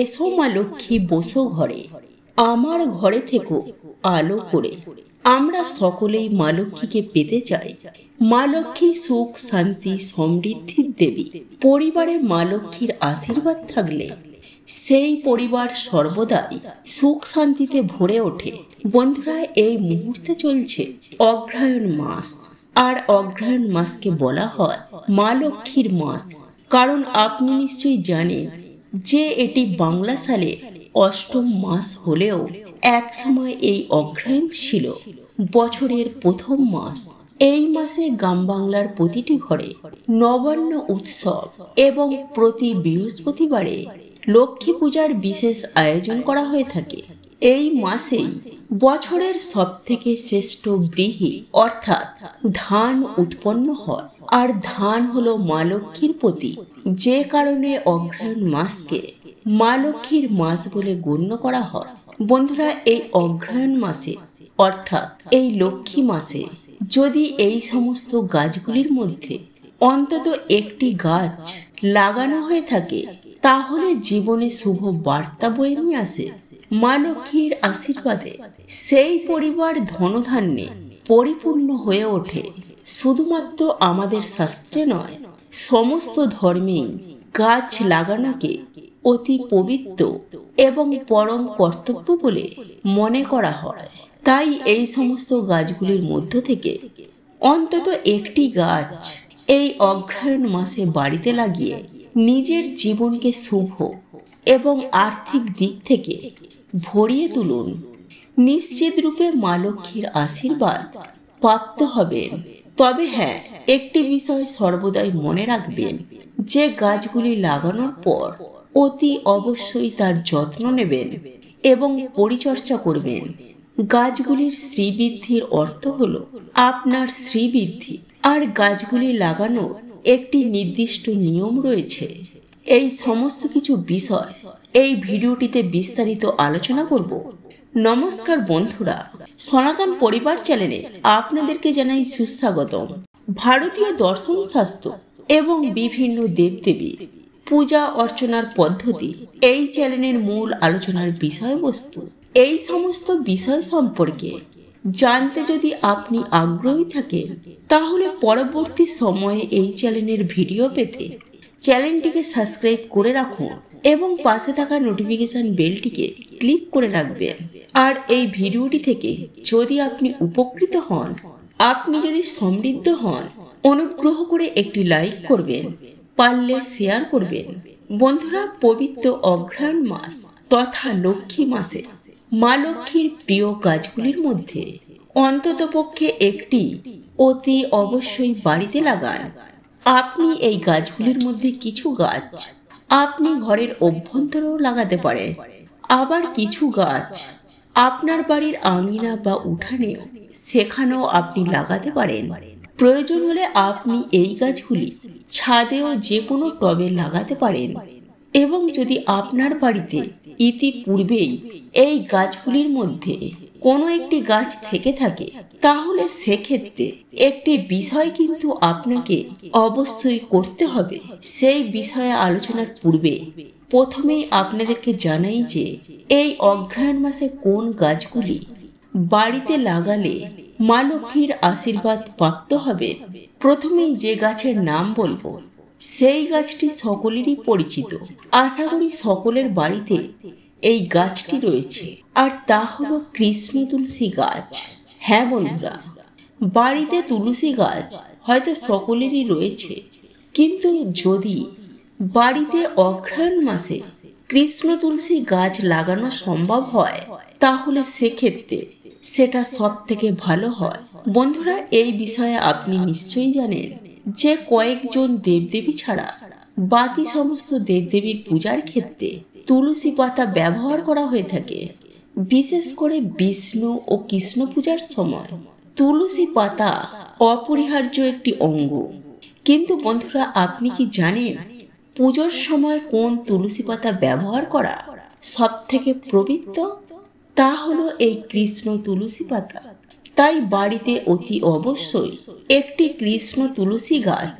এসো মা লক্ষ্মী বসো ঘরে আমার ঘরে থেকো আলো করে আমরা সকলেই মা লক্ষ্মীকে পেতে চাই মা লক্ষ্মী সুখ শান্তি সমৃদ্ধির দেবী পরিবারে মা লক্ষ্মীর আশীর্বাদ থাকলে সেই পরিবার সর্বদাই সুখ শান্তিতে ভরে ওঠে বন্ধুরা এই মুহূর্তে চলছে অগ্রায়ণ মাস আর অগ্রায়ণ মাসকে বলা হয় মা লক্ষ্মীর মাস কারণ আপনি নিশ্চয়ই জানেন যে এটি বাংলা সালে অষ্টম মাস হলেও এক সময় এই অগ্রায়ণ ছিল বছরের প্রথম মাস এই মাসে গ্রাম বাংলার প্রতিটি ঘরে নবান্ন উৎসব এবং প্রতি বৃহস্পতিবারে লক্ষ্মী পূজার বিশেষ আয়োজন করা হয়ে থাকে এই মাসেই বছরের সব থেকে শ্রেষ্ঠ বৃহি অর্থাৎ ধান উৎপন্ন হয় আর ধান হলো মা লক্ষ্মীর প্রতি যে কারণে অগ্রহায়ণ মাসকে মা লক্ষ্মীর মাস বলে গণ্য করা হয় বন্ধুরা এই অগ্রহায়ণ মাসে অর্থাৎ এই লক্ষ্মী মাসে যদি এই সমস্ত গাছগুলির মধ্যে অন্তত একটি গাছ লাগানো হয়ে থাকে তাহলে জীবনে শুভ বার্তা বয়ে নিয়ে আসে মা আশীর্বাদে সেই পরিবার ধনধান্যে পরিপূর্ণ হয়ে ওঠে শুধুমাত্র আমাদের শাস্ত্রে নয় সমস্ত ধর্মেই গাছ লাগানোকে অতি পবিত্র এবং পরম কর্তব্য বলে মনে করা হয় তাই এই সমস্ত গাছগুলির মধ্য থেকে অন্তত একটি গাছ এই অগ্রায়ণ মাসে বাড়িতে লাগিয়ে নিজের জীবনকে শুভ এবং আর্থিক দিক থেকে ভরিয়ে তুলুন নিশ্চিত রূপে মা লক্ষ্মীর আশীর্বাদ প্রাপ্ত হবেন তবে হ্যাঁ একটি বিষয় সর্বদাই মনে রাখবেন যে গাছগুলি লাগানোর পর অতি অবশ্যই তার যত্ন নেবেন এবং পরিচর্যা করবেন গাছগুলির শ্রীবৃদ্ধির অর্থ হল আপনার শ্রীবৃদ্ধি আর গাছগুলি লাগানোর একটি নির্দিষ্ট নিয়ম রয়েছে এই সমস্ত কিছু বিষয় এই ভিডিওটিতে বিস্তারিত আলোচনা করব নমস্কার বন্ধুরা সনাতন পরিবার চ্যানেলে আপনাদেরকে জানাই সুস্বাগতম ভারতীয় দর্শন শাস্ত্র এবং বিভিন্ন দেবদেবী পূজা অর্চনার পদ্ধতি এই চ্যানেলের মূল আলোচনার বিষয়বস্তু এই সমস্ত বিষয় সম্পর্কে জানতে যদি আপনি আগ্রহী থাকেন তাহলে পরবর্তী সময়ে এই চ্যানেলের ভিডিও পেতে চ্যানেলটিকে সাবস্ক্রাইব করে রাখুন এবং পাশে থাকা নোটিফিকেশন বেলটিকে ক্লিক করে রাখবেন আর এই ভিডিওটি থেকে যদি আপনি উপকৃত হন আপনি যদি সমৃদ্ধ হন অনুগ্রহ করে একটি লাইক করবেন পারলে শেয়ার করবেন বন্ধুরা পবিত্র অঘ্রাণ মাস তথা লক্ষ্মী মাসে মা লক্ষ্মীর প্রিয় গাছগুলির মধ্যে অন্ততপক্ষে একটি অতি অবশ্যই বাড়িতে লাগান আপনি এই গাছগুলির মধ্যে কিছু গাছ আপনি ঘরের অভ্যন্তরেও লাগাতে পারেন আবার কিছু গাছ আপনার বাড়ির আঙিনা বা উঠানে সেখানেও আপনি লাগাতে পারেন প্রয়োজন হলে আপনি এই গাছগুলি ছাদেও যে কোনো টবে লাগাতে পারেন এবং যদি আপনার বাড়িতে ইতিপূর্বেই এই গাছগুলির মধ্যে কোনো একটি গাছ থেকে থাকে তাহলে সেক্ষেত্রে একটি বিষয় কিন্তু আপনাকে অবশ্যই করতে হবে সেই বিষয়ে আলোচনার পূর্বে প্রথমেই আপনাদেরকে জানাই যে এই অগ্রহায়ণ মাসে কোন গাছগুলি বাড়িতে লাগালে মা লক্ষ্মীর আশীর্বাদ প্রাপ্ত হবে প্রথমেই যে গাছের নাম বলবো সেই গাছটি সকলেরই পরিচিত আশা করি সকলের বাড়িতে এই গাছটি রয়েছে আর তা হলো কৃষ্ণ তুলসী গাছ হ্যাঁ বন্ধুরা বাড়িতে তুলসী গাছ হয়তো সকলেরই রয়েছে কিন্তু যদি বাড়িতে অঘ্রাণ মাসে কৃষ্ণ তুলসী গাছ লাগানো সম্ভব হয় তাহলে সেক্ষেত্রে সেটা সব থেকে ভালো হয় বন্ধুরা এই বিষয়ে আপনি নিশ্চয়ই জানেন যে কয়েকজন দেবদেবী ছাড়া বাকি সমস্ত দেবদেবীর পূজার ক্ষেত্রে তুলসী পাতা ব্যবহার করা হয়ে থাকে বিশেষ করে বিষ্ণু ও কৃষ্ণ পূজার সময় তুলসী পাতা অপরিহার্য একটি অঙ্গ কিন্তু বন্ধুরা আপনি কি জানেন পুজোর সময় কোন তুলসী পাতা ব্যবহার করা সব থেকে প্রবৃত্ত তা হলো এই কৃষ্ণ তুলসী পাতা তাই বাড়িতে অতি অবশ্যই একটি কৃষ্ণ তুলসী গাছ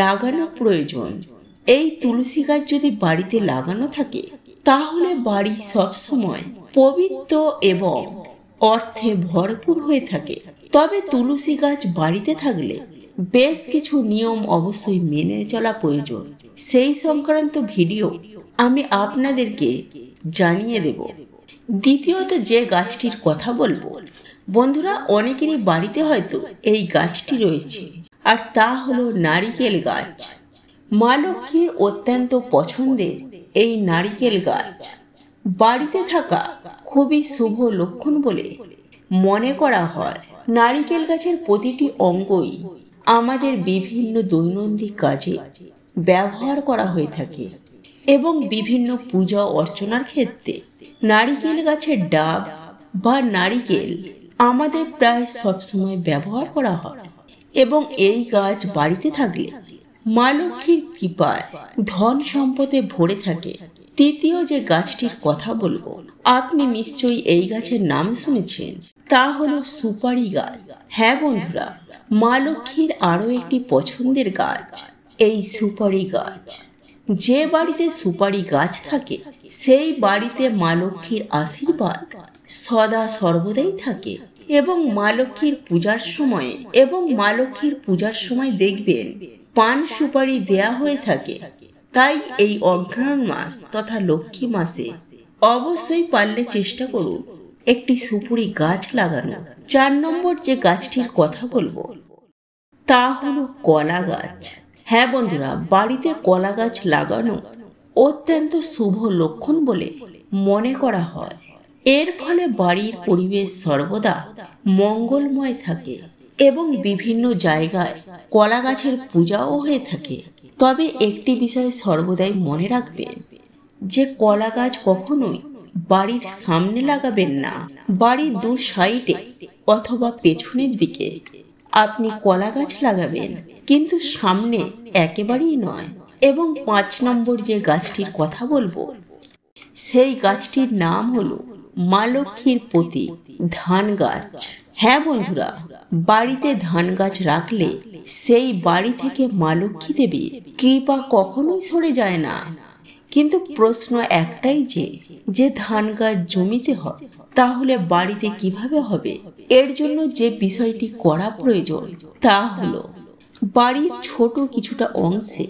লাগানো প্রয়োজন এই তুলসী গাছ যদি বাড়িতে লাগানো থাকে তাহলে বাড়ি সবসময় পবিত্র এবং অর্থে ভরপুর হয়ে থাকে তবে তুলসী গাছ বাড়িতে থাকলে বেশ কিছু নিয়ম অবশ্যই মেনে চলা প্রয়োজন সেই সংক্রান্ত ভিডিও আমি আপনাদেরকে জানিয়ে দেব দ্বিতীয়ত যে গাছটির কথা বলবো বন্ধুরা অনেকেরই বাড়িতে হয়তো এই গাছটি রয়েছে আর তা হলো নারিকেল গাছ মা লক্ষ্মীর অত্যন্ত পছন্দের এই নারিকেল গাছ বাড়িতে থাকা খুবই শুভ লক্ষণ বলে মনে করা হয় নারিকেল গাছের প্রতিটি অঙ্গই আমাদের বিভিন্ন দৈনন্দিন কাজে ব্যবহার করা হয়ে থাকে এবং বিভিন্ন পূজা অর্চনার ক্ষেত্রে নারিকেল গাছের ডাব বা নারিকেল আমাদের প্রায় সবসময় ব্যবহার করা হয় এবং এই গাছ বাড়িতে থাকলে মা লক্ষ্মীর কৃপায় ধন সম্পদে ভরে থাকে তৃতীয় যে গাছটির কথা বলবো আপনি নিশ্চয়ই এই গাছের নাম শুনেছেন তা হলো সুপারি গাছ হ্যাঁ বন্ধুরা মা লক্ষ্মীর আরও একটি পছন্দের গাছ এই সুপারি গাছ যে বাড়িতে সুপারি গাছ থাকে সেই বাড়িতে মা লক্ষ্মীর আশীর্বাদ সদা সর্বদাই থাকে এবং মা লক্ষ্মীর পূজার সময় এবং মা লক্ষ্মীর পূজার সময় দেখবেন পান সুপারি দেয়া হয়ে থাকে তাই এই অঘ্রাণ মাস তথা লক্ষ্মী মাসে অবশ্যই পারলে চেষ্টা করুন একটি সুপুরি গাছ লাগানো চার নম্বর যে গাছটির কথা বলবো তা হল কলা গাছ হ্যাঁ বন্ধুরা বাড়িতে কলা গাছ লাগানো অত্যন্ত শুভ লক্ষণ বলে মনে করা হয় এর ফলে বাড়ির পরিবেশ সর্বদা মঙ্গলময় থাকে এবং বিভিন্ন জায়গায় কলা গাছের পূজাও হয়ে থাকে তবে একটি বিষয় সর্বদাই মনে রাখবেন যে কলা গাছ কখনোই বাড়ির সামনে লাগাবেন না বাড়ির দু সাইডে অথবা পেছনের দিকে আপনি কলা গাছ লাগাবেন কিন্তু সামনে একেবারেই নয় এবং পাঁচ নম্বর যে গাছটির কথা বলবো সেই গাছটির নাম হলো মা লক্ষ্মীর প্রতীক ধান গাছ হ্যাঁ বন্ধুরা বাড়িতে ধান গাছ রাখলে সেই বাড়ি থেকে মা লক্ষ্মী দেবী কৃপা কখনোই সরে যায় না কিন্তু প্রশ্ন একটাই যে যে ধান গাছ জমিতে হয় তাহলে বাড়িতে কিভাবে হবে এর জন্য যে বিষয়টি করা প্রয়োজন তা হলো বাড়ির ছোট কিছুটা অংশে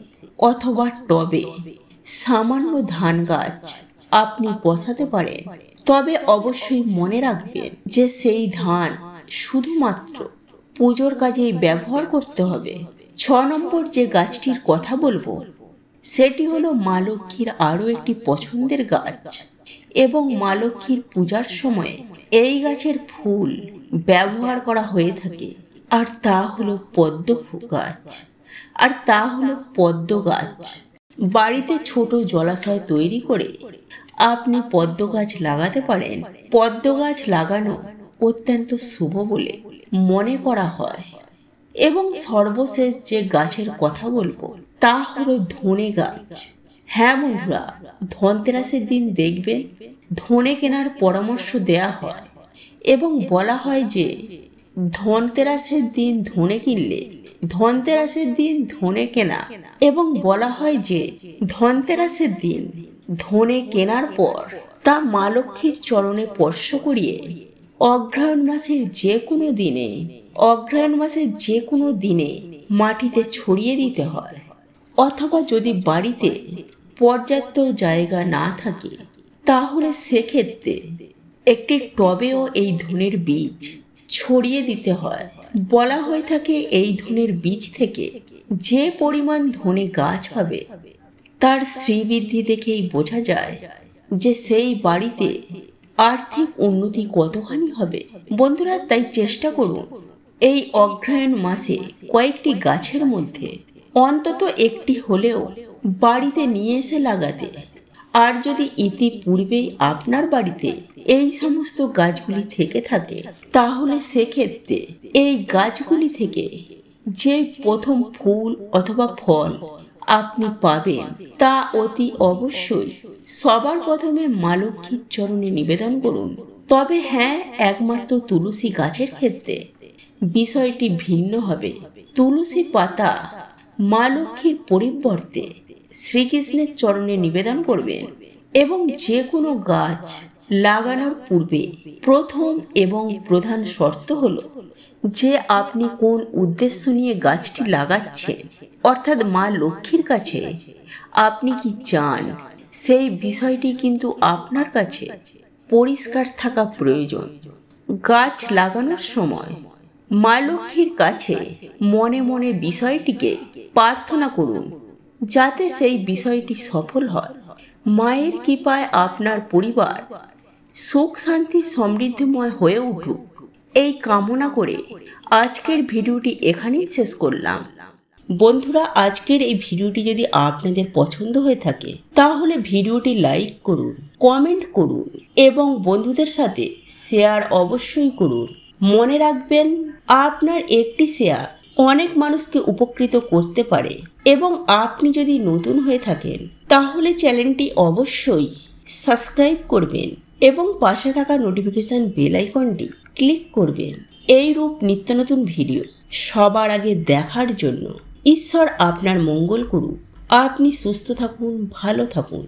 অথবা টবে সামান্য ধান গাছ আপনি বসাতে পারেন তবে অবশ্যই মনে রাখবেন যে সেই ধান শুধুমাত্র পুজোর কাজেই ব্যবহার করতে হবে ছ নম্বর যে গাছটির কথা বলবো সেটি হলো মা লক্ষ্মীর আরও একটি পছন্দের গাছ এবং মা লক্ষ্মীর পূজার সময় এই গাছের ফুল ব্যবহার করা হয়ে থাকে আর তা হলো পদ্ম গাছ আর তা হলো পদ্ম গাছ বাড়িতে ছোট জলাশয় তৈরি করে আপনি পদ্ম গাছ লাগাতে পারেন পদ্ম গাছ লাগানো অত্যন্ত শুভ বলে মনে করা হয় এবং সর্বশেষ যে গাছের কথা বলবো তা হলো ধনে গাছ হ্যাঁ বন্ধুরা ধনতেরাসের দিন দেখবে ধনে কেনার পরামর্শ দেয়া হয় এবং বলা হয় যে ধনতেরাসের দিন ধনে কিনলে ধনতেরাসের দিন ধনে কেনা এবং বলা হয় যে ধনতেরাসের দিন ধনে কেনার পর তা মা লক্ষ্মীর চরণে স্পর্শ করিয়ে অগ্রহায়ণ মাসের যে কোনো দিনে অগ্রহায়ণ মাসের যে কোনো দিনে মাটিতে ছড়িয়ে দিতে হয় অথবা যদি বাড়িতে পর্যাপ্ত জায়গা না থাকে তাহলে সেক্ষেত্রে একটি টবেও এই ধনের বীজ ছড়িয়ে দিতে হয় বলা হয়ে থাকে এই ধনের বীজ থেকে যে পরিমাণ ধনে গাছ হবে তার শ্রীবৃদ্ধি দেখেই বোঝা যায় যে সেই বাড়িতে আর্থিক উন্নতি কতখানি হবে বন্ধুরা তাই চেষ্টা করুন এই অগ্রায়ণ মাসে কয়েকটি গাছের মধ্যে অন্তত একটি হলেও বাড়িতে নিয়ে এসে লাগাতে আর যদি ইতিপূর্বেই আপনার বাড়িতে এই সমস্ত গাছগুলি থেকে থাকে তাহলে সেক্ষেত্রে এই গাছগুলি থেকে যে প্রথম ফুল অথবা ফল আপনি পাবেন তা অতি অবশ্যই সবার প্রথমে মা লক্ষ্মীর চরণে নিবেদন করুন তবে হ্যাঁ একমাত্র তুলসী গাছের ক্ষেত্রে বিষয়টি ভিন্ন হবে তুলসী পাতা মা লক্ষ্মীর পরিবর্তে শ্রীকৃষ্ণের চরণে নিবেদন করবেন এবং যে কোনো গাছ লাগানোর পূর্বে প্রথম এবং প্রধান শর্ত হল যে আপনি কোন উদ্দেশ্য নিয়ে গাছটি লাগাচ্ছেন অর্থাৎ মা লক্ষ্মীর কাছে আপনি কি চান সেই বিষয়টি কিন্তু আপনার কাছে পরিষ্কার থাকা প্রয়োজন গাছ লাগানোর সময় মা লক্ষ্মীর কাছে মনে মনে বিষয়টিকে প্রার্থনা করুন যাতে সেই বিষয়টি সফল হয় মায়ের কৃপায় আপনার পরিবার সুখ শান্তি সমৃদ্ধিময় হয়ে উঠুক এই কামনা করে আজকের ভিডিওটি এখানেই শেষ করলাম বন্ধুরা আজকের এই ভিডিওটি যদি আপনাদের পছন্দ হয়ে থাকে তাহলে ভিডিওটি লাইক করুন কমেন্ট করুন এবং বন্ধুদের সাথে শেয়ার অবশ্যই করুন মনে রাখবেন আপনার একটি শেয়ার অনেক মানুষকে উপকৃত করতে পারে এবং আপনি যদি নতুন হয়ে থাকেন তাহলে চ্যানেলটি অবশ্যই সাবস্ক্রাইব করবেন এবং পাশে থাকা নোটিফিকেশান বেল আইকনটি ক্লিক করবেন এই রূপ নিত্য নতুন ভিডিও সবার আগে দেখার জন্য ঈশ্বর আপনার মঙ্গল করুক আপনি সুস্থ থাকুন ভালো থাকুন